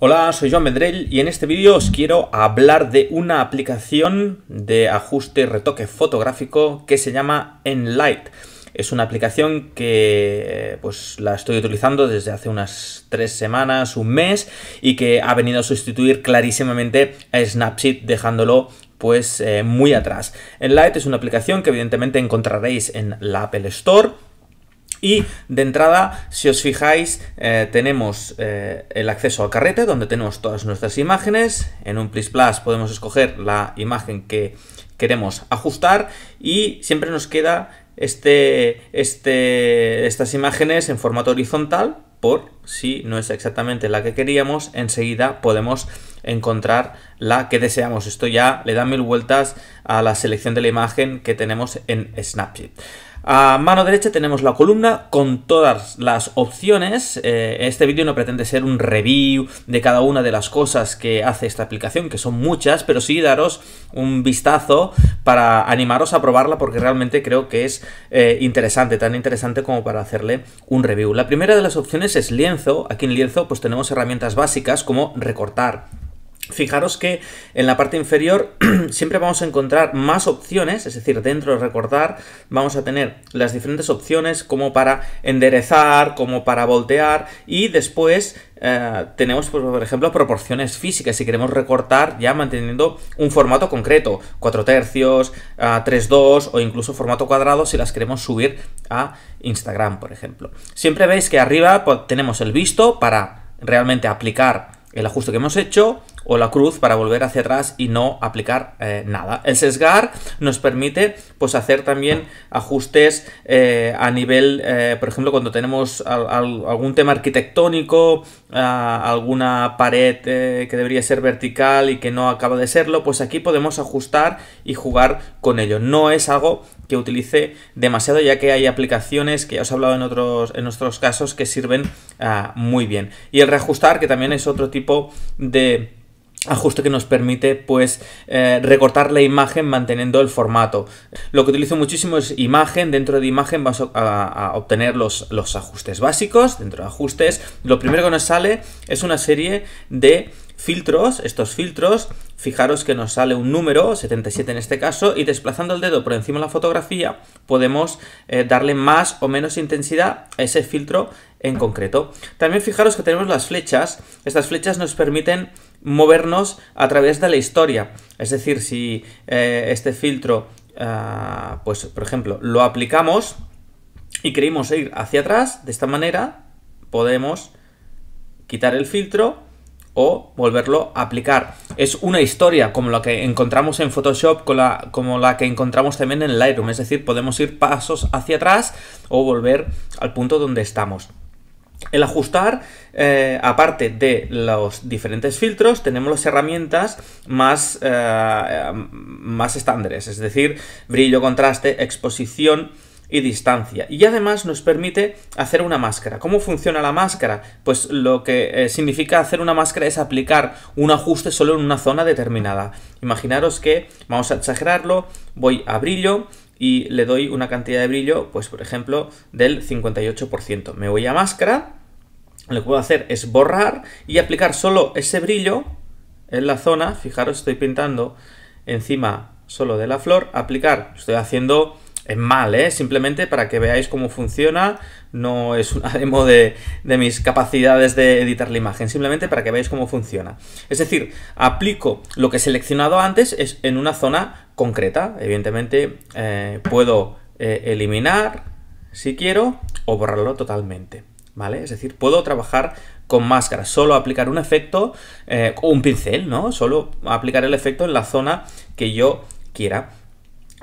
Hola, soy Joan Medrell y en este vídeo os quiero hablar de una aplicación de ajuste y retoque fotográfico que se llama Enlight. Es una aplicación que pues la estoy utilizando desde hace unas tres semanas, un mes, y que ha venido a sustituir clarísimamente a Snapseed, dejándolo pues eh, muy atrás. Enlight es una aplicación que evidentemente encontraréis en la Apple Store y de entrada, si os fijáis, eh, tenemos eh, el acceso al carrete donde tenemos todas nuestras imágenes. En un plus Plus podemos escoger la imagen que queremos ajustar y siempre nos queda este, este, estas imágenes en formato horizontal por si no es exactamente la que queríamos, enseguida podemos encontrar la que deseamos. Esto ya le da mil vueltas a la selección de la imagen que tenemos en Snapchat. A mano derecha tenemos la columna con todas las opciones. Eh, este vídeo no pretende ser un review de cada una de las cosas que hace esta aplicación, que son muchas, pero sí daros un vistazo para animaros a probarla porque realmente creo que es eh, interesante, tan interesante como para hacerle un review. La primera de las opciones es lienzo. Aquí en lienzo pues tenemos herramientas básicas como recortar, Fijaros que en la parte inferior siempre vamos a encontrar más opciones, es decir, dentro de recortar vamos a tener las diferentes opciones como para enderezar, como para voltear y después eh, tenemos, pues, por ejemplo, proporciones físicas si queremos recortar ya manteniendo un formato concreto, 4 tercios, a 3-2 o incluso formato cuadrado si las queremos subir a Instagram, por ejemplo. Siempre veis que arriba pues, tenemos el visto para realmente aplicar el ajuste que hemos hecho, o la cruz para volver hacia atrás y no aplicar eh, nada. El sesgar nos permite pues hacer también ajustes eh, a nivel, eh, por ejemplo, cuando tenemos algún tema arquitectónico, alguna pared que debería ser vertical y que no acaba de serlo, pues aquí podemos ajustar y jugar con ello. No es algo que utilice demasiado ya que hay aplicaciones que ya os he hablado en otros en nuestros casos que sirven ah, muy bien y el reajustar que también es otro tipo de ajuste que nos permite pues eh, recortar la imagen manteniendo el formato. Lo que utilizo muchísimo es imagen, dentro de imagen vas a, obtener los, los, ajustes básicos, dentro de ajustes, lo primero que nos sale es una serie de filtros, estos filtros, fijaros que nos sale un número, 77 en este caso, y desplazando el dedo por encima de la fotografía podemos eh, darle más o menos intensidad a ese filtro en concreto. También fijaros que tenemos las flechas, estas flechas nos permiten movernos a través de la historia. Es decir, si eh, este filtro, ah, pues por ejemplo, lo aplicamos y queremos ir hacia atrás, de esta manera podemos quitar el filtro o volverlo a aplicar. Es una historia como la que encontramos en Photoshop, como la que encontramos también en Lightroom, es decir, podemos ir pasos hacia atrás o volver al punto donde estamos. El ajustar, eh, aparte de los diferentes filtros, tenemos las herramientas más, eh, más estándares, es decir, brillo, contraste, exposición, y distancia. Y además nos permite hacer una máscara. ¿Cómo funciona la máscara? Pues lo que eh, significa hacer una máscara es aplicar un ajuste solo en una zona determinada. Imaginaros que, vamos a exagerarlo, voy a brillo, y le doy una cantidad de brillo, pues por ejemplo, del 58%. Me voy a máscara, lo que puedo hacer es borrar y aplicar solo ese brillo en la zona, fijaros, estoy pintando encima solo de la flor, aplicar, estoy haciendo es mal, ¿eh? Simplemente para que veáis cómo funciona. No es una demo de, mis capacidades de editar la imagen, simplemente para que veáis cómo funciona. Es decir, aplico lo que he seleccionado antes es en una zona concreta. Evidentemente eh, puedo eh, eliminar si quiero o borrarlo totalmente. ¿Vale? Es decir, puedo trabajar con máscara, solo aplicar un efecto o eh, un pincel, ¿no? Solo aplicar el efecto en la zona que yo quiera.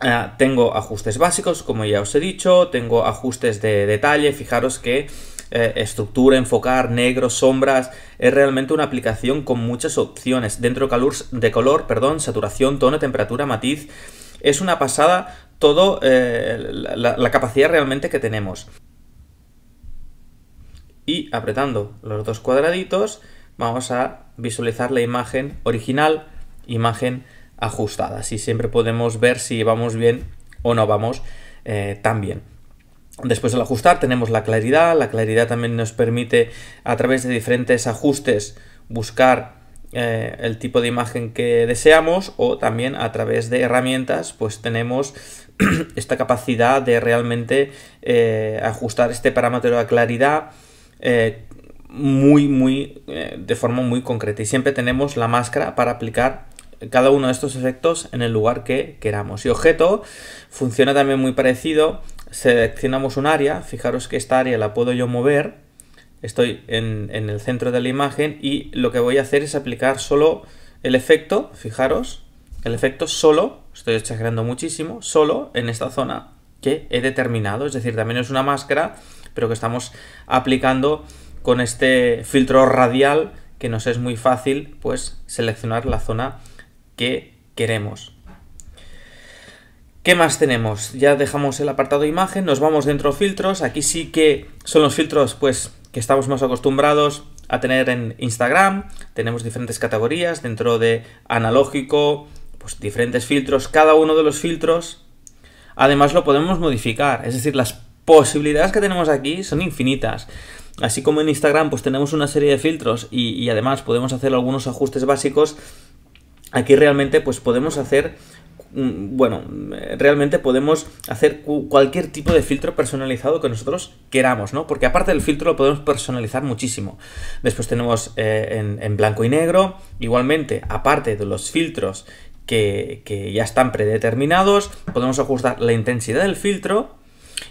Ah, tengo ajustes básicos, como ya os he dicho, tengo ajustes de detalle, fijaros que eh, estructura, enfocar, negro, sombras, es realmente una aplicación con muchas opciones. Dentro calurs de color, perdón, saturación, tono, temperatura, matiz, es una pasada todo eh, la, la capacidad realmente que tenemos. Y apretando los dos cuadraditos vamos a visualizar la imagen original, imagen original ajustadas y siempre podemos ver si vamos bien o no vamos eh, tan bien. Después del ajustar tenemos la claridad, la claridad también nos permite a través de diferentes ajustes buscar eh, el tipo de imagen que deseamos o también a través de herramientas pues tenemos esta capacidad de realmente eh, ajustar este parámetro de claridad muy muy de forma muy concreta y siempre tenemos la máscara para aplicar cada uno de estos efectos en el lugar que queramos. Y objeto funciona también muy parecido. Seleccionamos un área, fijaros que esta área la puedo yo mover. Estoy en, el centro de la imagen y lo que voy a hacer es aplicar solo el efecto, fijaros, el efecto solo, estoy exagerando muchísimo, solo en esta zona que he determinado. Es decir, también es una máscara, pero que estamos aplicando con este filtro radial que nos es muy fácil pues seleccionar la zona que queremos. ¿Qué más tenemos? Ya dejamos el apartado imagen, nos vamos dentro filtros. Aquí sí que son los filtros pues, que estamos más acostumbrados a tener en Instagram. Tenemos diferentes categorías dentro de analógico, pues diferentes filtros. Cada uno de los filtros, además, lo podemos modificar. Es decir, las posibilidades que tenemos aquí son infinitas. Así como en Instagram, pues tenemos una serie de filtros y además podemos hacer algunos ajustes básicos aquí realmente pues podemos hacer mm, bueno, eh, realmente podemos hacer cualquier tipo de filtro personalizado que nosotros queramos, ¿no? Porque aparte del filtro lo podemos personalizar muchísimo. Después tenemos eh, en, blanco y negro, igualmente, aparte de los filtros que, que ya están predeterminados, podemos ajustar la intensidad del filtro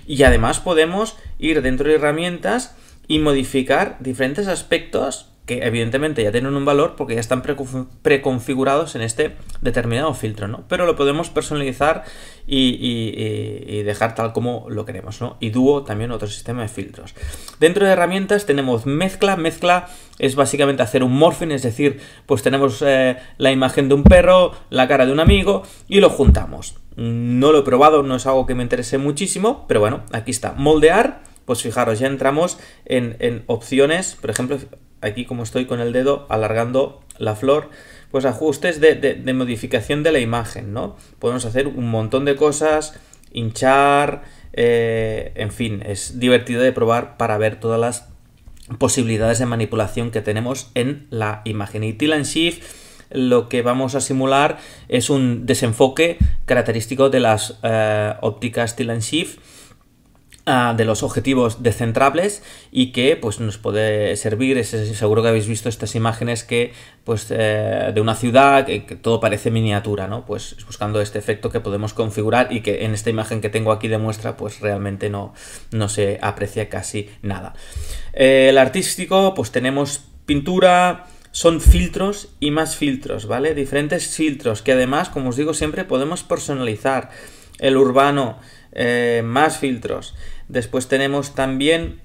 y además podemos ir dentro de herramientas y modificar diferentes aspectos que evidentemente ya tienen un valor porque ya están preconfigurados en este determinado filtro, ¿no? Pero lo podemos personalizar y, dejar tal como lo queremos, ¿no? Y Duo también otro sistema de filtros. Dentro de herramientas tenemos mezcla, mezcla es básicamente hacer un morphing, es decir, pues tenemos eh, la imagen de un perro, la cara de un amigo y lo juntamos. No lo he probado, no es algo que me interese muchísimo, pero bueno, aquí está. Moldear, pues fijaros, ya entramos en opciones, por ejemplo, aquí como estoy con el dedo alargando la flor, pues ajustes de, modificación de la imagen, ¿no? Podemos hacer un montón de cosas, hinchar, eh, en fin, es divertido de probar para ver todas las posibilidades de manipulación que tenemos en la imagen. Y t Shift lo que vamos a simular es un desenfoque característico de las eh, ópticas t Shift Ah, de los objetivos descentrables y que pues nos puede servir seguro que habéis visto estas imágenes que pues eh, de una ciudad que, todo parece miniatura no pues buscando este efecto que podemos configurar y que en esta imagen que tengo aquí de muestra pues realmente no no se aprecia casi nada eh, el artístico pues tenemos pintura son filtros y más filtros, ¿vale? Diferentes filtros que además, como os digo siempre, podemos personalizar el urbano, eh, más filtros. Después tenemos también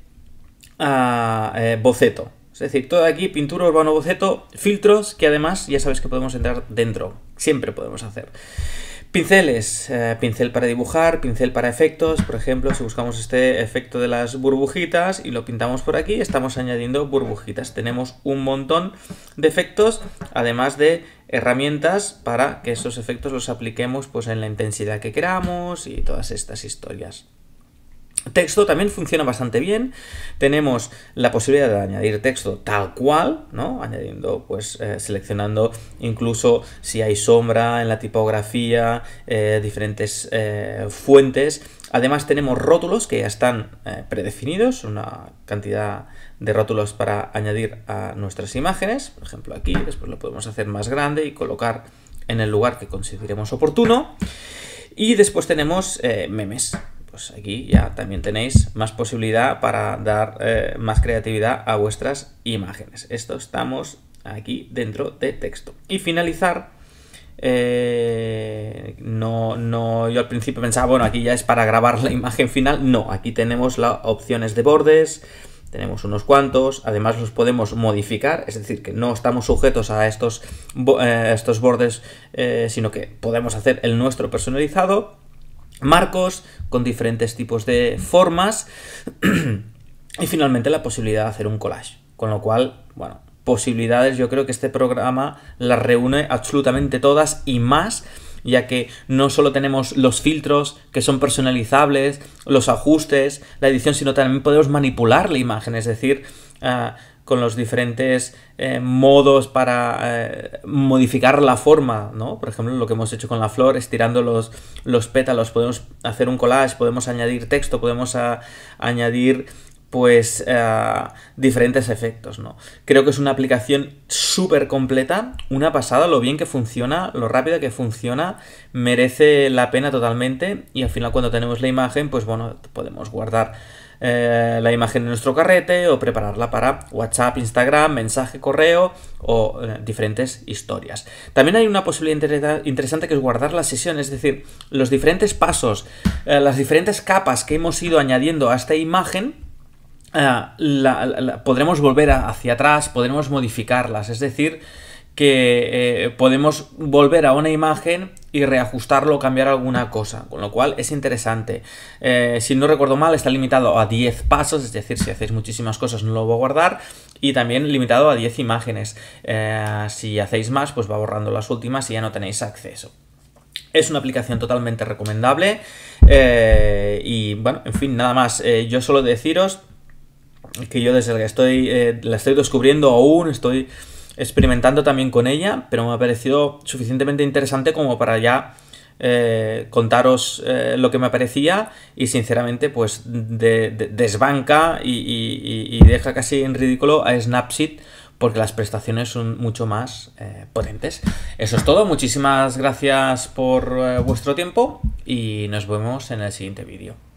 ah, eh, boceto. Es decir, todo aquí, pintura, urbano, boceto, filtros, que además ya sabes que podemos entrar dentro. Siempre podemos hacer. Pinceles, eh, pincel para dibujar, pincel para efectos, por ejemplo, si buscamos este efecto de las burbujitas y lo pintamos por aquí, estamos añadiendo burbujitas. Tenemos un montón de efectos, además de herramientas para que esos efectos los apliquemos pues, en la intensidad que queramos y todas estas historias. Texto también funciona bastante bien. Tenemos la posibilidad de añadir texto tal cual, ¿no? Añadiendo, pues, eh, seleccionando incluso si hay sombra en la tipografía, eh, diferentes eh, fuentes. Además tenemos rótulos que ya están predefinidos, una cantidad de rótulos para añadir a nuestras imágenes. Por ejemplo, aquí después lo podemos hacer más grande y colocar en el lugar que consideremos oportuno. Y después tenemos memes pues aquí ya también tenéis más posibilidad para dar eh, más creatividad a vuestras imágenes. Esto estamos aquí dentro de texto. Y finalizar, eh, no, no, yo al principio pensaba, bueno, aquí ya es para grabar la imagen final. No, aquí tenemos las opciones de bordes, tenemos unos cuantos, además los podemos modificar, es decir, que no estamos sujetos a estos, eh, estos bordes, sino que podemos hacer el nuestro personalizado marcos, con diferentes tipos de formas y finalmente la posibilidad de hacer un collage. Con lo cual, bueno, posibilidades yo creo que este programa las reúne absolutamente todas y más ya que no solo tenemos los filtros que son personalizables, los ajustes, la edición, sino también podemos manipular la imagen, es decir, ah, con los diferentes eh, modos para eh, modificar la forma, ¿no? Por ejemplo, lo que hemos hecho con la flor, estirando los, los pétalos, podemos hacer un collage, podemos añadir texto, podemos ah, añadir pues ah, diferentes efectos, ¿no? Creo que es una aplicación súper completa, una pasada, lo bien que funciona, lo rápida que funciona, merece la pena totalmente y al final cuando tenemos la imagen, pues bueno, podemos guardar eh, la imagen de nuestro carrete o prepararla para WhatsApp, Instagram, mensaje, correo o eh, diferentes historias. También hay una posibilidad interesante que es guardar la sesión, es decir, los diferentes pasos, eh, las diferentes capas que hemos ido añadiendo a esta imagen. podremos volver hacia atrás, podremos modificarlas, es decir, que eh, podemos volver a una imagen y reajustarlo, cambiar alguna cosa, con lo cual es interesante. Eh, si no recuerdo mal, está limitado a 10 pasos, es decir, si hacéis muchísimas cosas no lo voy a guardar, y también limitado a 10 imágenes. Eh, si hacéis más, pues va borrando las últimas y ya no tenéis acceso. Es una aplicación totalmente recomendable y bueno, en fin, nada más. yo solo deciros que yo desde que estoy, la estoy descubriendo aún, estoy experimentando también con ella, pero me ha parecido suficientemente interesante como para ya eh, contaros eh, lo que me parecía y sinceramente pues desbanca y, deja casi en ridículo a Snapseed porque las prestaciones son mucho más eh, potentes. Eso es todo, muchísimas gracias por vuestro tiempo y nos vemos en el siguiente vídeo.